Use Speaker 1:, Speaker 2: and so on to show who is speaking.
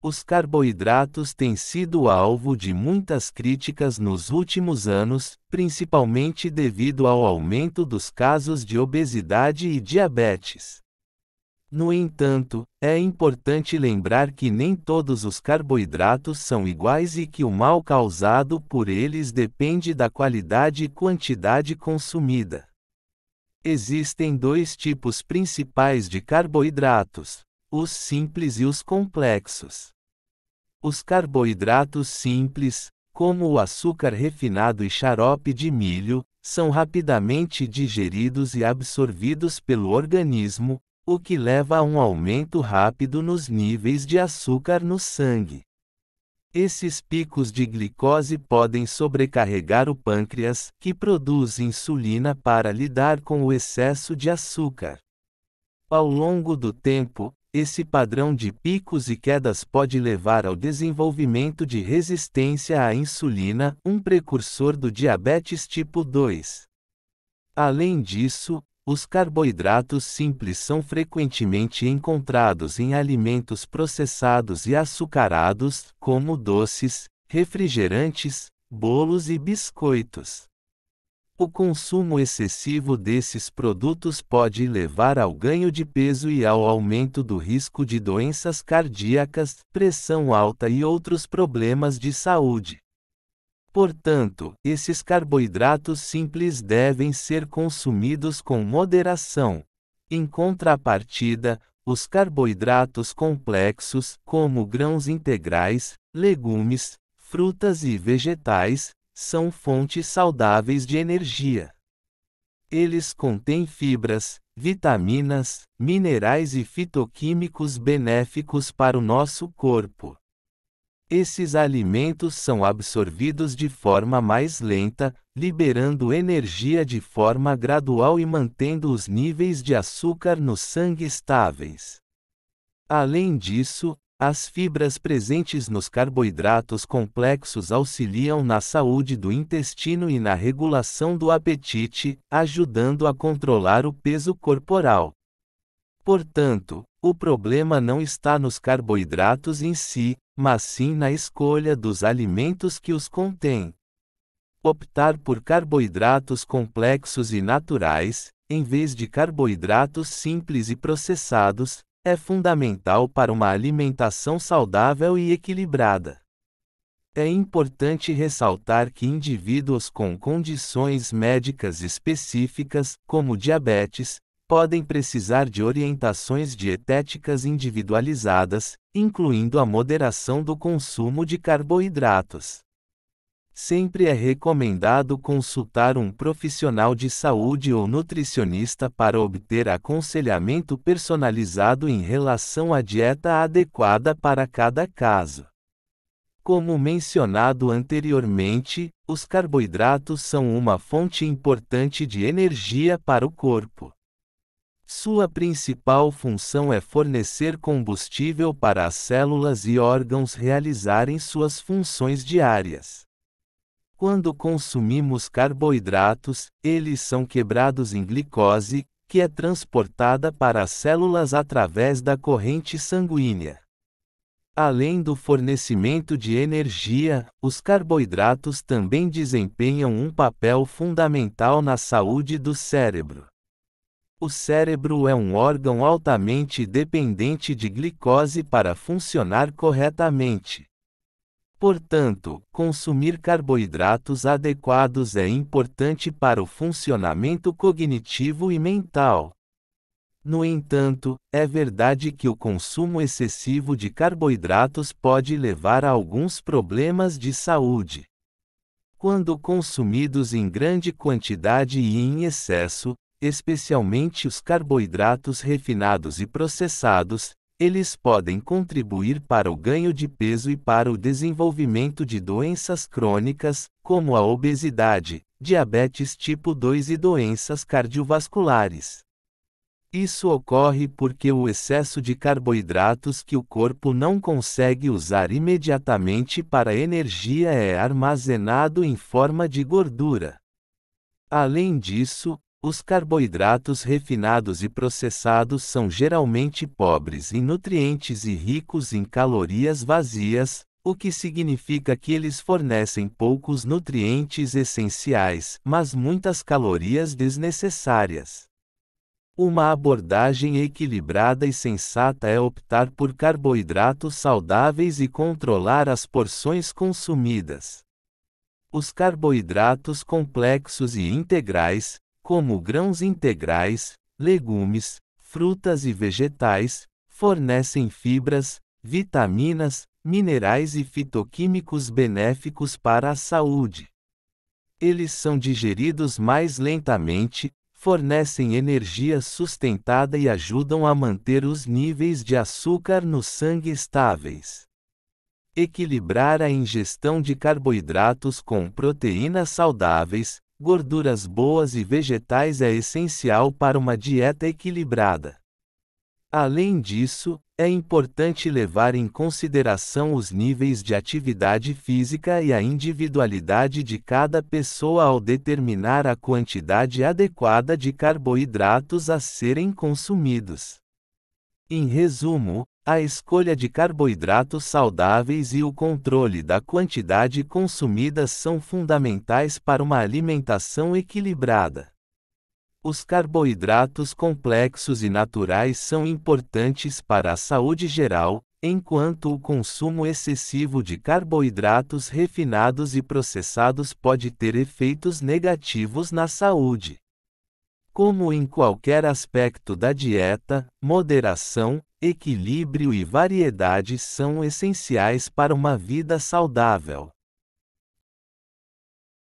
Speaker 1: Os carboidratos têm sido alvo de muitas críticas nos últimos anos, principalmente devido ao aumento dos casos de obesidade e diabetes. No entanto, é importante lembrar que nem todos os carboidratos são iguais e que o mal causado por eles depende da qualidade e quantidade consumida. Existem dois tipos principais de carboidratos: os simples e os complexos. Os carboidratos simples, como o açúcar refinado e xarope de milho, são rapidamente digeridos e absorvidos pelo organismo, o que leva a um aumento rápido nos níveis de açúcar no sangue. Esses picos de glicose podem sobrecarregar o pâncreas, que produz insulina para lidar com o excesso de açúcar. Ao longo do tempo, esse padrão de picos e quedas pode levar ao desenvolvimento de resistência à insulina, um precursor do diabetes tipo 2. Além disso, os carboidratos simples são frequentemente encontrados em alimentos processados e açucarados, como doces, refrigerantes, bolos e biscoitos. O consumo excessivo desses produtos pode levar ao ganho de peso e ao aumento do risco de doenças cardíacas, pressão alta e outros problemas de saúde. Portanto, esses carboidratos simples devem ser consumidos com moderação. Em contrapartida, os carboidratos complexos, como grãos integrais, legumes, frutas e vegetais, são fontes saudáveis de energia. Eles contêm fibras, vitaminas, minerais e fitoquímicos benéficos para o nosso corpo. Esses alimentos são absorvidos de forma mais lenta, liberando energia de forma gradual e mantendo os níveis de açúcar no sangue estáveis. Além disso, as fibras presentes nos carboidratos complexos auxiliam na saúde do intestino e na regulação do apetite, ajudando a controlar o peso corporal. Portanto, o problema não está nos carboidratos em si, mas sim na escolha dos alimentos que os contêm. Optar por carboidratos complexos e naturais, em vez de carboidratos simples e processados, é fundamental para uma alimentação saudável e equilibrada. É importante ressaltar que indivíduos com condições médicas específicas, como diabetes, podem precisar de orientações dietéticas individualizadas, incluindo a moderação do consumo de carboidratos. Sempre é recomendado consultar um profissional de saúde ou nutricionista para obter aconselhamento personalizado em relação à dieta adequada para cada caso. Como mencionado anteriormente, os carboidratos são uma fonte importante de energia para o corpo. Sua principal função é fornecer combustível para as células e órgãos realizarem suas funções diárias. Quando consumimos carboidratos, eles são quebrados em glicose, que é transportada para as células através da corrente sanguínea. Além do fornecimento de energia, os carboidratos também desempenham um papel fundamental na saúde do cérebro. O cérebro é um órgão altamente dependente de glicose para funcionar corretamente. Portanto, consumir carboidratos adequados é importante para o funcionamento cognitivo e mental. No entanto, é verdade que o consumo excessivo de carboidratos pode levar a alguns problemas de saúde. Quando consumidos em grande quantidade e em excesso, especialmente os carboidratos refinados e processados, eles podem contribuir para o ganho de peso e para o desenvolvimento de doenças crônicas, como a obesidade, diabetes tipo 2 e doenças cardiovasculares. Isso ocorre porque o excesso de carboidratos que o corpo não consegue usar imediatamente para energia é armazenado em forma de gordura. Além disso, os carboidratos refinados e processados são geralmente pobres em nutrientes e ricos em calorias vazias, o que significa que eles fornecem poucos nutrientes essenciais, mas muitas calorias desnecessárias. Uma abordagem equilibrada e sensata é optar por carboidratos saudáveis e controlar as porções consumidas. Os carboidratos complexos e integrais, como grãos integrais, legumes, frutas e vegetais, fornecem fibras, vitaminas, minerais e fitoquímicos benéficos para a saúde. Eles são digeridos mais lentamente, fornecem energia sustentada e ajudam a manter os níveis de açúcar no sangue estáveis. Equilibrar a ingestão de carboidratos com proteínas saudáveis, Gorduras boas e vegetais é essencial para uma dieta equilibrada. Além disso, é importante levar em consideração os níveis de atividade física e a individualidade de cada pessoa ao determinar a quantidade adequada de carboidratos a serem consumidos. Em resumo, a escolha de carboidratos saudáveis e o controle da quantidade consumida são fundamentais para uma alimentação equilibrada. Os carboidratos complexos e naturais são importantes para a saúde geral, enquanto o consumo excessivo de carboidratos refinados e processados pode ter efeitos negativos na saúde. Como em qualquer aspecto da dieta, moderação, equilíbrio e variedade são essenciais para uma vida saudável.